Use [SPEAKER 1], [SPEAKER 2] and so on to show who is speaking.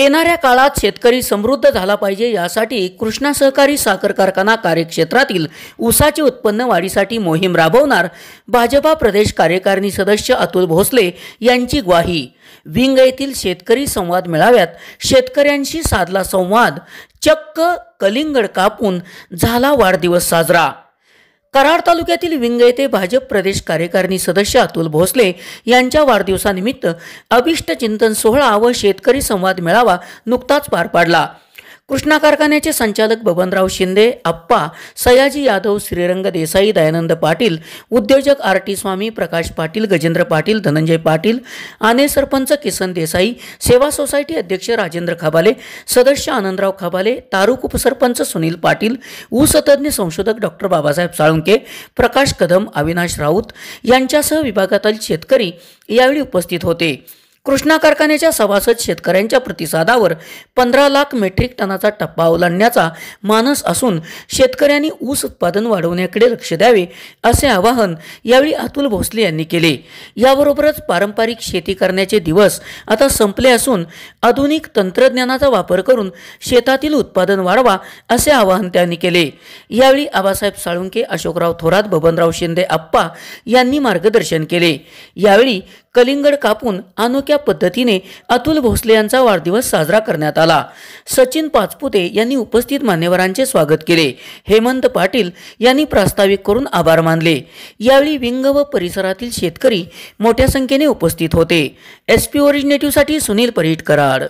[SPEAKER 1] येणाऱ्या काळात शेतकरी समृद्ध झाला पाहिजे यासाठी कृष्णा सहकारी साखर कारखाना कार्यक्षेत्रातील ऊसाचे उत्पन्न वाढीसाठी मोहीम राबवणार भाजपा प्रदेश कार्यकारिणी सदस्य अतुल भोसले यांची ग्वाही विंग येथील शेतकरी संवाद मेळाव्यात शेतकऱ्यांशी साधला संवाद चक्क कलिंगड कापून झाला वाढदिवस साजरा कराड तालुक्यातील विंग येथे भाजप प्रदेश कार्यकारिणी सदस्य अतुल भोसले यांच्या वाढदिवसानिमित्त अभिष्ट चिंतन सोहळा व शेतकरी संवाद मेळावा नुकताच पार पाडला कृष्णा कारखान्याचे संचालक बबनराव शिंदे अप्पा सयाजी यादव श्रीरंग देसाई दयानंद पाटील उद्योजक आर टी स्वामी प्रकाश पाटील गजेंद्र पाटील धनंजय पाटील आने सरपंच किसन देसाई सेवा सोसायटी अध्यक्ष राजेंद्र खाबाले सदस्य आनंदराव खाबाले तारुक उपसरपंच सुनील पाटील ऊसतज्ञ संशोधक डॉक्टर बाबासाहेब साळुंके प्रकाश कदम अविनाश राऊत यांच्यासह विभागातील शेतकरी यावेळी उपस्थित होते कृष्णा कारखान्याच्या सभासद शेतकऱ्यांच्या प्रतिसादावर पंधरा लाख मेट्रिक टनाचा टप्पा ओलांडण्याचा मानस असून शेतकऱ्यांनी ऊस उत्पादन वाढवण्याकडे लक्ष द्यावे असे आवाहन यावेळी अतुल भोसले यांनी केले याबरोबरच पारंपरिक शेती करण्याचे दिवस आता संपले असून आधुनिक तंत्रज्ञानाचा वापर करून शेतातील उत्पादन वाढवा असे आवाहन त्यांनी केले यावेळी आबासाहेब साळुंके अशोकराव थोरात बबनराव शिंदे आप्पा यांनी मार्गदर्शन केले यावेळी कलिंगड कापून अनोख्या पद्धतीने अतुल भोसले यांचा वाढदिवस साजरा करण्यात आला सचिन पाचपुते यांनी उपस्थित मान्यवरांचे स्वागत केले हेमंत पाटील यांनी प्रास्ताविक करून आभार मानले यावेळी विंग व परिसरातील शेतकरी मोठ्या संख्येने उपस्थित होते एस पी ओरिजिनेटिव्हसाठी सुनील परीट कराड